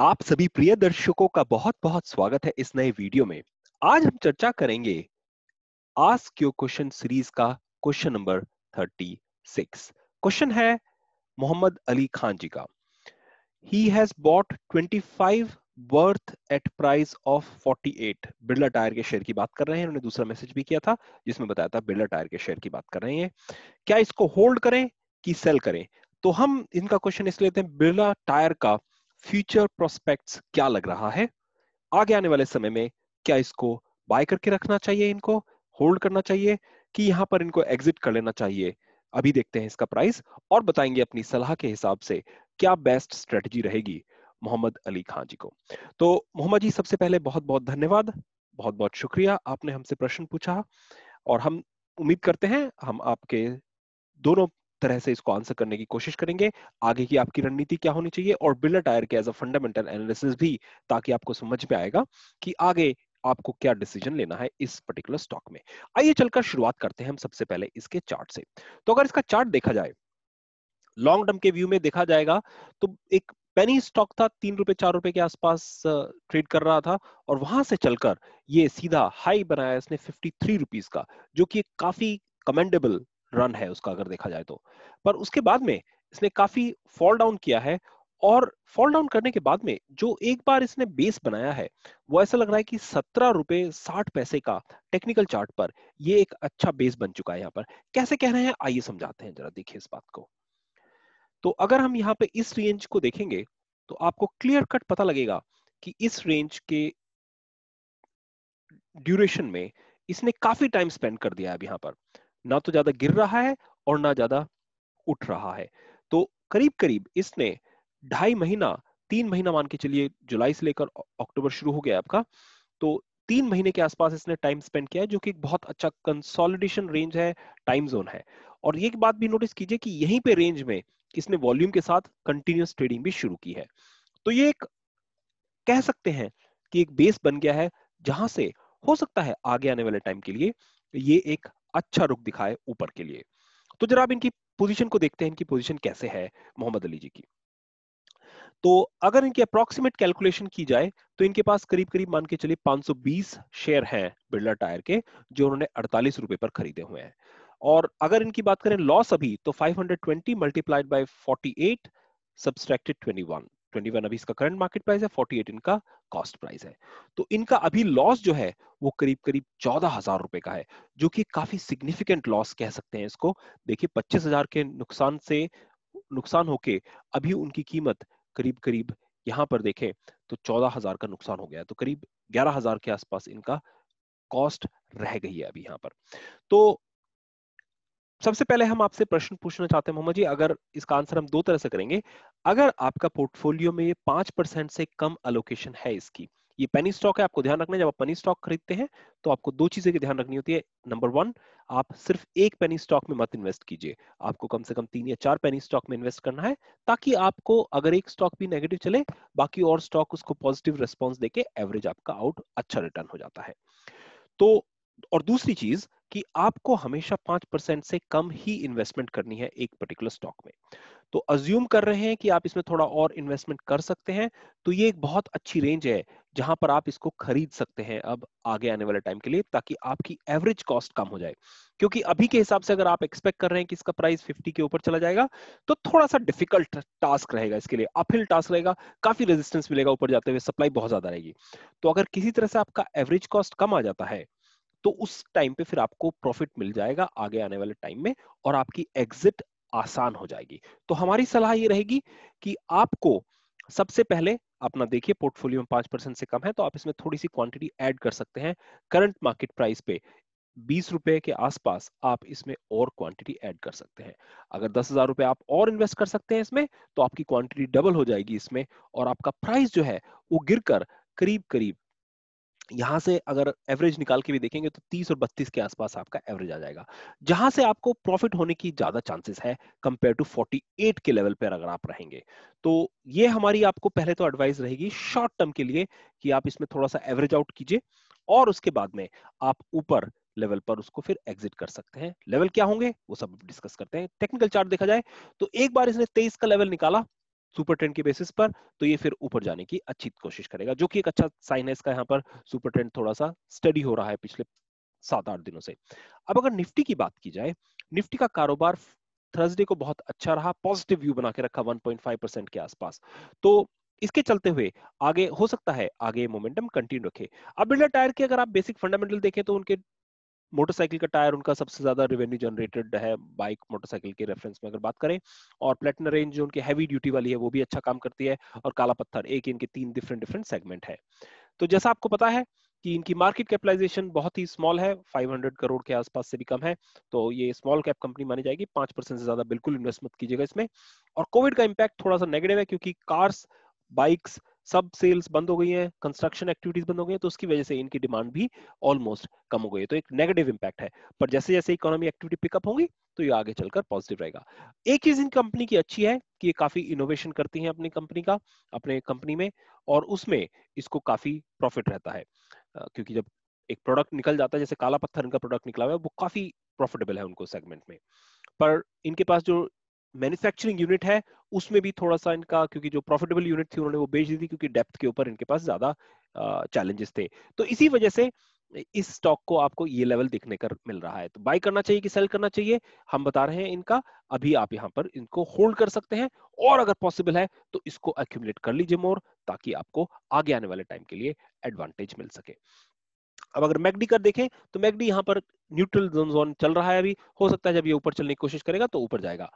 आप सभी प्रिय दर्शकों का बहुत बहुत स्वागत है इस नए वीडियो में आज हम चर्चा करेंगे आस्क योर क्वेश्चन सीरीज का क्वेश्चन नंबर 36 क्वेश्चन है मोहम्मद अली खान जी का ही has bought 25 worth at price of 48 Birla tyre के शेयर की बात कर रहे हैं उन्होंने दूसरा मैसेज भी किया था जिसमें बताया था बिरला टायर के शेयर की बात कर रहे हैं क्या इसको होल्ड करें कि सेल करें तो हम इनका क्वेश्चन इसलिए लेते हैं बिरला टायर का फ्यूचर प्रोस्पेक्ट्स क्या लग रहा है आगे आने वाले समय में क्या इसको बाय करके रखना चाहिए इनको होल्ड करना चाहिए कि यहां पर इनको एग्जिट कर लेना चाहिए अभी देखते हैं इसका प्राइस और बताएंगे अपनी सलाह के हिसाब से क्या बेस्ट स्ट्रेटजी रहेगी मोहम्मद अली खान जी को तो मोहम्मद जी सबसे पहले बहुत बहुत धन्यवाद बहुत बहुत शुक्रिया आपने हमसे प्रश्न पूछा और हम उम्मीद करते हैं हम आपके दोनों तरह से इसको आंसर करने की कोशिश करेंगे आगे की आपकी रणनीति क्या होनी चाहिए और बिल्डर टायर के एज अ फंडामेंटल एनालिसिस भी ताकि आपको समझ में आएगा कि आगे आपको क्या डिसीजन लेना है इस पर्टिकुलर स्टॉक में आइए चलकर शुरुआत करते हैं हम सबसे पहले इसके चार्ट से तो अगर इसका चार्ट देखा जाए लॉन्ग टर्म के व्यू में देखा जाएगा तो एक पेनी स्टॉक था तीन रुपए चार रुपए के आसपास ट्रेड कर रहा था और वहां से चलकर ये सीधा हाई बनाया इसने 53 रुपीस का जो कि काफी कमेंडेबल रन है उसका अगर देखा जाए तो पर उसके बाद में इसने काफी फॉल डाउन किया है और फॉल डाउन करने के बाद में जो एक बार इसने बेस बनाया है वो ऐसा लग रहा है कि सत्रह रुपए साठ पैसे का टेक्निकल चार्ट पर ये एक अच्छा बेस बन चुका है यहाँ पर कैसे कह रहे हैं आइए समझाते हैं जरा देखिए इस बात को तो अगर हम यहाँ पे इस रेंज को देखेंगे तो आपको क्लियर कट पता लगेगा कि इस रेंज के ड्यूरेशन में इसने काफी टाइम स्पेंड कर दिया है अब यहाँ पर ना तो ज्यादा गिर रहा है और ना ज्यादा उठ रहा है तो करीब करीब इसने ढाई महीना तीन महीना मान के चलिए जुलाई से लेकर अक्टूबर शुरू हो गया आपका तो तीन महीने के आसपास इसने टाइम स्पेंड किया है जो कि एक बहुत अच्छा कंसोलिडेशन रेंज है टाइम जोन है और ये बात भी नोटिस कीजिए कि यहीं पे रेंज में इसने वॉल्यूम के साथ कंटिन्यूस ट्रेडिंग भी शुरू की है तो ये एक कह सकते हैं कि एक बेस बन गया है जहां से हो सकता है आगे आने वाले टाइम के लिए ये एक अच्छा रुख दिखाए ऊपर के लिए तो जरा आप इनकी पोजीशन को देखते हैं इनकी पोजीशन कैसे है मोहम्मद अली जी की तो अगर इनकी अप्रोक्सीमेट कैलकुलेशन की जाए तो इनके पास करीब करीब मान के चलिए 520 शेयर हैं बिरला टायर के जो उन्होंने अड़तालीस रुपए पर खरीदे हुए हैं और अगर इनकी बात करें लॉस अभी तो 520 hundred twenty multiplied by forty eight subtracted twenty 21 अभी इसका करंट मार्केट प्राइस है 48 इनका कॉस्ट प्राइस है तो इनका अभी लॉस जो है वो करीब करीब चौदह हजार रुपए का है जो कि काफी सिग्निफिकेंट लॉस कह सकते हैं इसको देखिए पच्चीस हजार के नुकसान से नुकसान होके अभी उनकी कीमत करीब करीब यहाँ पर देखें तो चौदह हजार का नुकसान हो गया तो करीब ग्यारह हजार के आसपास इनका कॉस्ट रह गई है अभी यहाँ पर तो सबसे पहले हम आपसे प्रश्न पूछना चाहते हैं मोहम्मद जी अगर इसका आंसर हम दो तरह से करेंगे अगर आपका पोर्टफोलियो में पांच परसेंट से कम अलोकेशन है इसकी ये पेनी स्टॉक है आपको ध्यान रखना है जब आप पेनी स्टॉक खरीदते हैं तो आपको दो चीजें की ध्यान रखनी होती है नंबर वन आप सिर्फ एक पेनी स्टॉक में मत इन्वेस्ट कीजिए आपको कम से कम तीन या चार पेनी स्टॉक में इन्वेस्ट करना है ताकि आपको अगर एक स्टॉक भी नेगेटिव चले बाकी और स्टॉक उसको पॉजिटिव रिस्पॉन्स देके एवरेज आपका आउट अच्छा रिटर्न हो जाता है तो और दूसरी चीज कि आपको हमेशा पांच परसेंट से कम ही इन्वेस्टमेंट करनी है एक पर्टिकुलर स्टॉक में तो अज्यूम कर रहे हैं कि आप इसमें थोड़ा और इन्वेस्टमेंट कर सकते हैं तो ये एक बहुत अच्छी रेंज है जहां पर आप इसको खरीद सकते हैं अब आगे आने वाले टाइम के लिए ताकि आपकी एवरेज कॉस्ट कम हो जाए क्योंकि अभी के हिसाब से अगर आप एक्सपेक्ट कर रहे हैं कि इसका प्राइस 50 के ऊपर चला जाएगा तो थोड़ा सा डिफिकल्ट टास्क रहेगा इसके लिए अपहिल टास्क रहेगा काफी रेजिस्टेंस मिलेगा ऊपर जाते हुए सप्लाई बहुत ज्यादा रहेगी तो अगर किसी तरह से आपका एवरेज कॉस्ट कम आ जाता है तो उस टाइम पे फिर आपको प्रॉफिट मिल जाएगा आगे आने वाले टाइम में और आपकी एग्जिट आसान हो जाएगी तो हमारी सलाह ये रहेगी कि आपको सबसे पहले अपना देखिए पोर्टफोलियो में पांच परसेंट से कम है तो आप इसमें थोड़ी सी क्वांटिटी ऐड कर सकते हैं करंट मार्केट प्राइस पे बीस रुपए के आसपास आप इसमें और क्वांटिटी ऐड कर सकते हैं अगर दस हजार रुपए आप और इन्वेस्ट कर सकते हैं इसमें तो आपकी क्वांटिटी डबल हो जाएगी इसमें और आपका प्राइस जो है वो गिरकर करीब करीब यहां से अगर एवरेज निकाल के भी देखेंगे तो 30 और 32 के आसपास आपका एवरेज आ जाएगा जहां से आपको प्रॉफिट होने की ज्यादा चांसेस है कंपेयर टू 48 के लेवल पर अगर आप रहेंगे तो ये हमारी आपको पहले तो एडवाइस रहेगी शॉर्ट टर्म के लिए कि आप इसमें थोड़ा सा एवरेज आउट कीजिए और उसके बाद में आप ऊपर लेवल पर उसको फिर एग्जिट कर सकते हैं लेवल क्या होंगे वो सब डिस्कस करते हैं टेक्निकल चार्ट देखा जाए तो एक बार इसने 23 का लेवल निकाला सुपर ट्रेंड के बेसिस पर तो ये फिर ऊपर जाने की अच्छी कोशिश करेगा जो कि एक अच्छा साइन है इसका यहाँ पर सुपर ट्रेंड थोड़ा सा स्टडी हो रहा है पिछले सात आठ दिनों से अब अगर निफ्टी की बात की जाए निफ्टी का कारोबार थर्सडे को बहुत अच्छा रहा पॉजिटिव व्यू बना के रखा 1.5 परसेंट के आसपास तो इसके चलते हुए आगे हो सकता है आगे मोमेंटम कंटिन्यू रखे अब बिल्डर टायर के अगर आप बेसिक फंडामेंटल देखें तो उनके मोटरसाइकिल का टायर उनका सबसे ज्यादा रेवेन्यू जनरेटेड है बाइक मोटरसाइकिल के रेफरेंस में अगर बात करें और प्लेटिना रेंज जो उनकी हैवी ड्यूटी वाली है वो भी अच्छा काम करती है और काला पत्थर एक इनके तीन डिफरेंट डिफरेंट सेगमेंट है तो जैसा आपको पता है कि इनकी मार्केट कैपिटलाइजेशन बहुत ही स्मॉल है 500 करोड़ के आसपास से भी कम है तो ये स्मॉल कैप कंपनी मानी जाएगी पांच परसेंट से ज्यादा बिल्कुल इन्वेस्ट मत कीजिएगा इसमें और कोविड का इम्पैक्ट थोड़ा सा नेगेटिव है क्योंकि कार्स बाइक्स सब सेल्स बंद हो गई हैं कंस्ट्रक्शन एक्टिविटीज बंद हो गई हैं तो उसकी वजह से इनकी डिमांड भी ऑलमोस्ट कम हो गई है तो एक नेगेटिव इंपैक्ट है पर जैसे जैसे इकोनॉमी एक्टिविटी पिकअप होगी तो ये आगे चलकर पॉजिटिव रहेगा एक चीज इन कंपनी की अच्छी है कि ये काफी इनोवेशन करती है अपनी कंपनी का अपने कंपनी में और उसमें इसको काफी प्रॉफिट रहता है क्योंकि जब एक प्रोडक्ट निकल जाता है जैसे काला पत्थर इनका प्रोडक्ट निकला हुआ है वो काफी प्रॉफिटेबल है उनको सेगमेंट में पर इनके पास जो मैन्युफैक्चरिंग यूनिट है उसमें भी थोड़ा सा इनका क्योंकि जो प्रॉफिटेबल यूनिट थी उन्होंने वो बेच दी थी क्योंकि डेप्थ के ऊपर इनके पास ज्यादा चैलेंजेस थे तो इसी वजह से इस स्टॉक को आपको ये लेवल दिखने कर मिल रहा है तो बाय करना चाहिए कि सेल करना चाहिए हम बता रहे हैं इनका अभी आप यहाँ पर इनको होल्ड कर सकते हैं और अगर पॉसिबल है तो इसको एक्यूमुलेट कर लीजिए मोर ताकि आपको आगे आने वाले टाइम के लिए एडवांटेज मिल सके अब अगर मैगडी कर देखें तो मैगडी यहाँ पर न्यूट्रल जोन चल रहा है अभी हो सकता है जब ये ऊपर चलने की कोशिश करेगा तो ऊपर जाएगा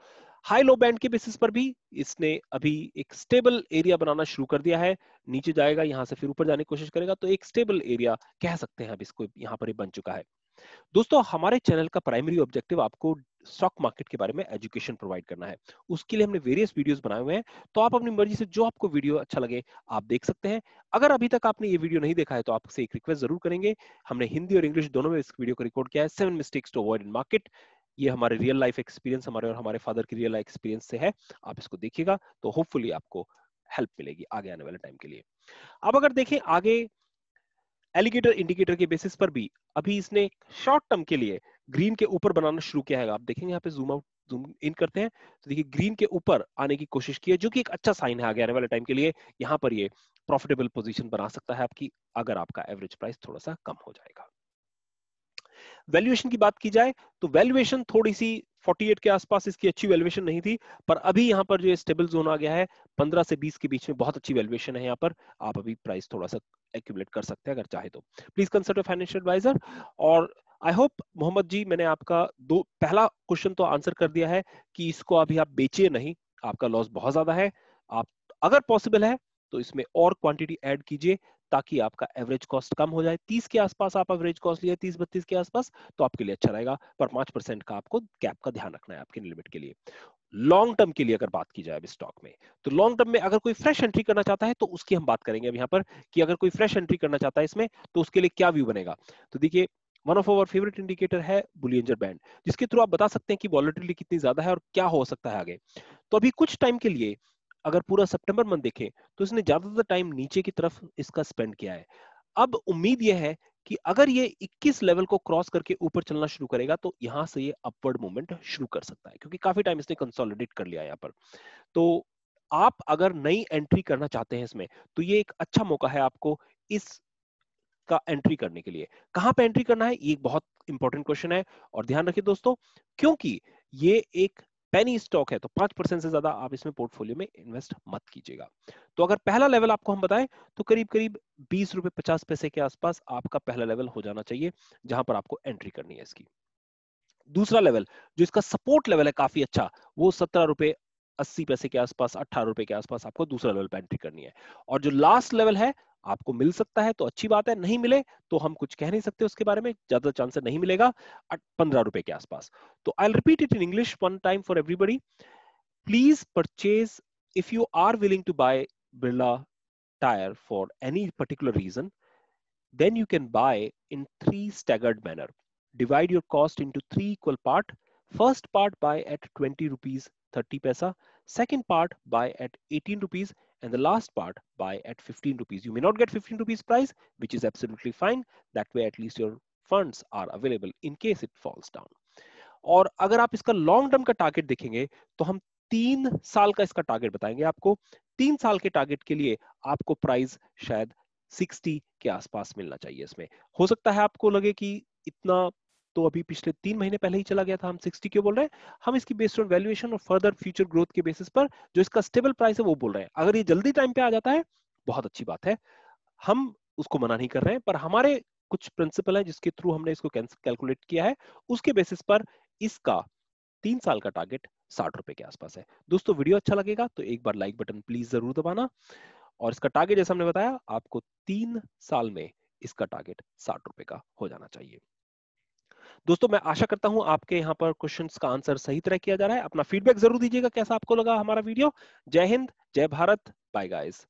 हाई लो बैंड के बेसिस पर भी इसने अभी एक स्टेबल एरिया बनाना शुरू कर दिया है नीचे जाएगा यहाँ से फिर ऊपर जाने की कोशिश करेगा तो एक स्टेबल एरिया कह सकते हैं अब इसको यहाँ पर बन चुका है दोस्तों हमारे चैनल का प्राइमरी ऑब्जेक्टिव आपको स्टॉक मार्केट के बारे में एजुकेशन प्रोवाइड करना है उसके लिए हमने वेरियस वीडियोस बनाए हुए हैं तो आप अपनी मर्जी से जो आपको वीडियो अच्छा लगे आप देख सकते हैं अगर अभी तक आपने ये वीडियो नहीं देखा है तो आपसे एक रिक्वेस्ट जरूर करेंगे हमने हिंदी और इंग्लिश दोनों में इस वीडियो को रिकॉर्ड किया है seven mistakes to avoid in market ये हमारे रियल लाइफ एक्सपीरियंस हमारे और हमारे फादर की रियल लाइफ एक्सपीरियंस से है आप इसको देखिएगा तो होपफुली आपको हेल्प मिलेगी आगे आने वाले टाइम के लिए अब अगर देखें आगे एलिगेटर इंडिकेटर के बेसिस पर भी अभी इसने शॉर्ट टर्म के लिए ग्रीन के ऊपर बनाना शुरू किया है आप देखेंगे यहाँ पे जूम आउट जूम इन करते हैं तो देखिए ग्रीन के ऊपर आने की कोशिश की है जो कि एक अच्छा साइन है आगे आने वाले टाइम के लिए यहाँ पर ये प्रॉफिटेबल पोजीशन बना सकता है आपकी अगर आपका एवरेज प्राइस थोड़ा सा कम हो जाएगा वैल्यूएशन की बात की जाए तो वैल्यूएशन थोड़ी सी 48 के आसपास इसकी अच्छी वैल्यूएशन नहीं थी पर अभी यहाँ पर जो स्टेबल जोन आ गया है 15 से 20 के बीच में बहुत अच्छी वैल्यूएशन है यहाँ पर आप अभी प्राइस थोड़ा सा एक्यूमुलेट कर सकते हैं अगर चाहे तो प्लीज कंसल्ट फाइनेंशियल एडवाइजर और आई होप मोहम्मद जी मैंने आपका दो पहला क्वेश्चन तो आंसर कर दिया है कि इसको अभी आप बेचिए नहीं आपका लॉस बहुत ज्यादा है आप अगर पॉसिबल है तो इसमें और क्वांटिटी ऐड कीजिए ताकि आपका एवरेज कॉस्ट कम हो जाए तीस के आसपास आप एवरेज कॉस्ट लिए तीस बत्तीस के आसपास तो आपके लिए अच्छा रहेगा पर पांच परसेंट का आपको गैप का ध्यान रखना है आपके लिमिट के लिए लॉन्ग टर्म के लिए अगर बात की जाए अब स्टॉक में तो लॉन्ग टर्म में अगर कोई फ्रेश एंट्री करना चाहता है तो उसकी हम बात करेंगे अब यहाँ पर कि अगर कोई फ्रेश एंट्री करना चाहता है इसमें तो उसके लिए क्या व्यू बनेगा तो देखिए one of our favourite indicator है बुलियंजर बैंड जिसके थ्रू आप बता सकते हैं कि वॉलिटिलिटी कितनी ज्यादा है और क्या हो सकता है आगे तो अभी कुछ टाइम के लिए अगर पूरा सितंबर मंथ देखें तो इसने ज्यादातर टाइम नीचे की तरफ इसका स्पेंड किया है अब उम्मीद यह है कि अगर ये 21 लेवल को क्रॉस करके ऊपर चलना शुरू करेगा तो यहां से ये अपवर्ड मूवमेंट शुरू कर सकता है क्योंकि काफी टाइम इसने कंसोलिडेट कर लिया यहाँ पर तो आप अगर नई एंट्री करना चाहते हैं इसमें तो ये एक अच्छा मौका है आपको इस का एंट्री करने के लिए कहां पे एंट्री करना है ये एक बहुत इंपॉर्टेंट क्वेश्चन है और ध्यान रखिए दोस्तों क्योंकि ये एक पेनी स्टॉक है तो पांच परसेंट से ज्यादा आप इसमें पोर्टफोलियो में इन्वेस्ट मत कीजिएगा तो अगर पहला लेवल आपको हम बताएं तो करीब करीब बीस रुपए पचास पैसे के आसपास आपका पहला लेवल हो जाना चाहिए जहां पर आपको एंट्री करनी है इसकी दूसरा लेवल जो इसका सपोर्ट लेवल है काफी अच्छा वो सत्रह रुपए अस्सी पैसे के आसपास अठारह रुपए के आसपास आपको दूसरा लेवल पर एंट्री करनी है और जो लास्ट लेवल है आपको मिल सकता है तो अच्छी बात है नहीं मिले तो हम कुछ कह नहीं सकते उसके बारे में ज्यादा चांस नहीं मिलेगा पंद्रह रुपए के आसपास तो I repeat it in English one time for everybody please purchase if you are willing to buy Birla tyre for any particular reason you can buy in three staggered manner divide your cost into three equal part first part buy at twenty rupees thirty paisa second part buy at eighteen rupees and the last part buy at 15 rupees you may not get 15 rupees price which is absolutely fine that way at least your funds are available in case it falls down और अगर आप इसका long term का target देखेंगे तो हम तीन साल का इसका टारगेट बताएंगे आपको तीन साल के टारगेट के लिए आपको प्राइस शायद 60 के आसपास मिलना चाहिए इसमें हो सकता है आपको लगे कि इतना तो अभी पिछले तीन महीने पहले ही चला गया था हम 60 क्यों बोल रहे हैं हम इसकी बेस्ड ऑन वैल्यूएशन और फर्दर फ्यूचर ग्रोथ के बेसिस पर जो इसका स्टेबल प्राइस है वो बोल रहे हैं अगर ये जल्दी टाइम पे आ जाता है बहुत अच्छी बात है हम उसको मना नहीं कर रहे हैं पर हमारे कुछ प्रिंसिपल है जिसके थ्रू हमने इसको कैलकुलेट किया है उसके बेसिस पर इसका तीन साल का टारगेट साठ रुपए के आसपास है दोस्तों वीडियो अच्छा लगेगा तो एक बार लाइक बटन प्लीज जरूर दबाना और इसका टारगेट जैसा हमने बताया आपको तीन साल में इसका टारगेट साठ रुपए का हो जाना चाहिए दोस्तों मैं आशा करता हूं आपके यहाँ पर क्वेश्चन का आंसर सही तरह किया जा रहा है अपना फीडबैक जरूर दीजिएगा कैसा आपको लगा हमारा वीडियो जय हिंद जय भारत बाय गाइस